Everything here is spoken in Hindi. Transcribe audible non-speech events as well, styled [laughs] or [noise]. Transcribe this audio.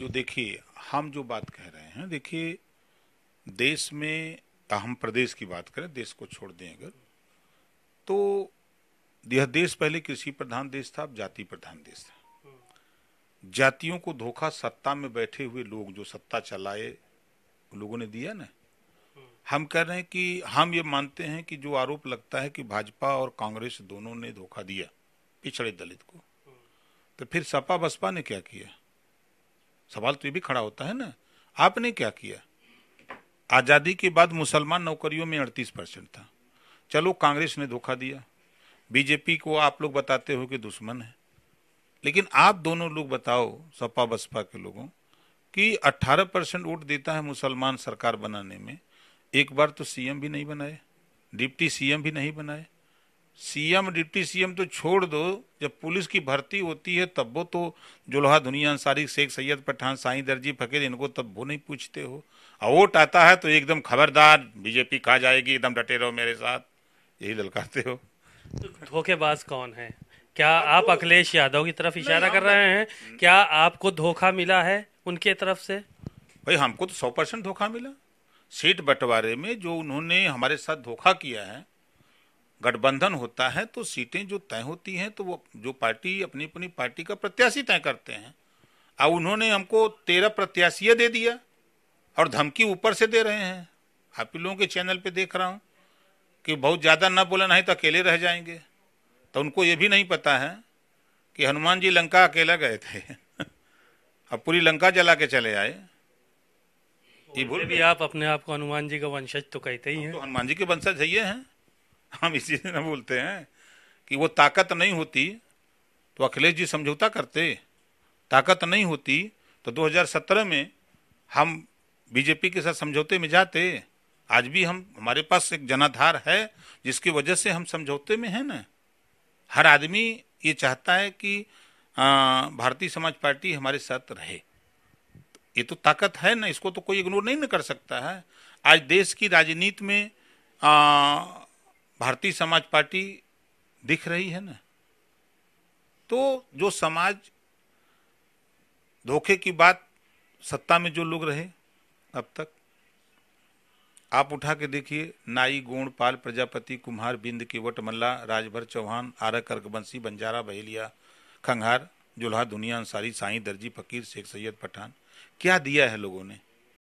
जो देखिए हम जो बात कह रहे हैं देखिए देश में हम प्रदेश की बात करें देश को छोड़ दें अगर तो यह देश पहले कृषि प्रधान देश था अब जाति प्रधान देश था जातियों को धोखा सत्ता में बैठे हुए लोग जो सत्ता चलाए लोगों ने दिया ना हम कह रहे हैं कि हम ये मानते हैं कि जो आरोप लगता है कि भाजपा और कांग्रेस दोनों ने धोखा दिया पिछड़े दलित को तो फिर सपा बसपा ने क्या किया सवाल तो ये भी खड़ा होता है ना आपने क्या किया आज़ादी के बाद मुसलमान नौकरियों में अड़तीस परसेंट था चलो कांग्रेस ने धोखा दिया बीजेपी को आप लोग बताते हो कि दुश्मन है लेकिन आप दोनों लोग बताओ सपा बसपा के लोगों कि 18 परसेंट वोट देता है मुसलमान सरकार बनाने में एक बार तो सीएम भी नहीं बनाए डिप्टी सीएम भी नहीं बनाए सीएम डिप्टी सीएम तो छोड़ दो जब पुलिस की भर्ती होती है तब वो तो जुल्हा दुनिया अंसारी शेख सैयद पठान साईं दर्जी फकीर इनको तब वो नहीं पूछते हो और वोट आता है तो एकदम खबरदार बीजेपी खा जाएगी एकदम डटे रहो मेरे साथ यही ललकाते हो धोखेबाज कौन है क्या आप अखिलेश यादव की तरफ इशारा कर रहे हैं क्या आपको धोखा मिला है उनके तरफ से भाई हमको तो सौ परसेंट धोखा मिला सीट बंटवारे में जो उन्होंने हमारे साथ धोखा किया है गठबंधन होता है तो सीटें जो तय होती हैं तो वो जो पार्टी अपनी अपनी पार्टी का प्रत्याशी तय करते हैं अब उन्होंने हमको तेरह प्रत्याशी दे दिया और धमकी ऊपर से दे रहे हैं आप ही लोगों के चैनल पे देख रहा हूँ कि बहुत ज़्यादा ना बोले नहीं तो अकेले रह जाएंगे तो उनको ये भी नहीं पता है कि हनुमान जी लंका अकेला गए थे [laughs] अब पूरी लंका जला के चले आए ये भूल भी आप अपने आप को हनुमान जी का वंशज तो कहते ही हैं तो हनुमान जी के वंशज है ये हैं हम इसी से ना बोलते हैं कि वो ताकत नहीं होती तो अखिलेश जी समझौता करते ताकत नहीं होती तो 2017 में हम बीजेपी के साथ समझौते में जाते आज भी हम हमारे पास एक जनाधार है जिसकी वजह से हम समझौते में हैं ना हर आदमी ये चाहता है कि भारतीय समाज पार्टी हमारे साथ रहे ये तो ताकत है ना इसको तो कोई इग्नोर नहीं ना कर सकता है आज देश की राजनीति में आ, भारतीय समाज पार्टी दिख रही है ना तो जो समाज धोखे की बात सत्ता में जो लोग रहे अब तक आप उठा के देखिए नाई पाल प्रजापति कुम्हार बिंद केवट मल्ला राजभर चौहान आरा कर्कबंशी बंजारा बहेलिया खंगार जुल्हा दुनिया अंसारी साईं दर्जी फकीर शेख सैयद पठान क्या दिया है लोगों ने